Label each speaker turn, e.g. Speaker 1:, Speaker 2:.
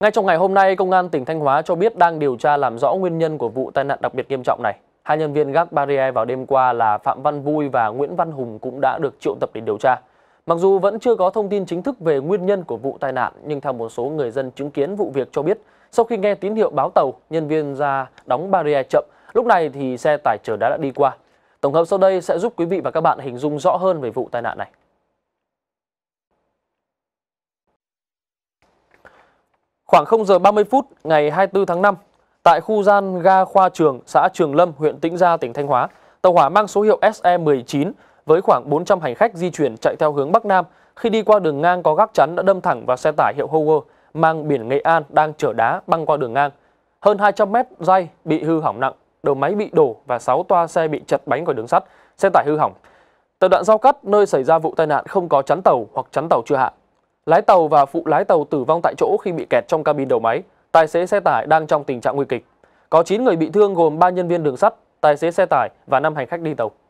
Speaker 1: Ngay trong ngày hôm nay, Công an tỉnh Thanh Hóa cho biết đang điều tra làm rõ nguyên nhân của vụ tai nạn đặc biệt nghiêm trọng này. Hai nhân viên gác barrier vào đêm qua là Phạm Văn Vui và Nguyễn Văn Hùng cũng đã được triệu tập để điều tra. Mặc dù vẫn chưa có thông tin chính thức về nguyên nhân của vụ tai nạn, nhưng theo một số người dân chứng kiến vụ việc cho biết, sau khi nghe tín hiệu báo tàu, nhân viên ra đóng barrier chậm, lúc này thì xe tải chở đá đã đi qua. Tổng hợp sau đây sẽ giúp quý vị và các bạn hình dung rõ hơn về vụ tai nạn này. Khoảng 0 giờ 30 phút ngày 24 tháng 5, tại khu gian ga Khoa Trường, xã Trường Lâm, huyện Tĩnh Gia, tỉnh Thanh Hóa, tàu hỏa mang số hiệu SE-19 với khoảng 400 hành khách di chuyển chạy theo hướng Bắc Nam khi đi qua đường ngang có gác chắn đã đâm thẳng vào xe tải hiệu Hover mang biển Nghệ An đang chở đá băng qua đường ngang. Hơn 200 mét dây bị hư hỏng nặng, đầu máy bị đổ và 6 toa xe bị chật bánh khỏi đường sắt, xe tải hư hỏng. Tại đoạn giao cắt nơi xảy ra vụ tai nạn không có chắn tàu hoặc chắn tàu chưa hạ. Lái tàu và phụ lái tàu tử vong tại chỗ khi bị kẹt trong cabin đầu máy. Tài xế xe tải đang trong tình trạng nguy kịch. Có 9 người bị thương gồm 3 nhân viên đường sắt, tài xế xe tải và 5 hành khách đi tàu.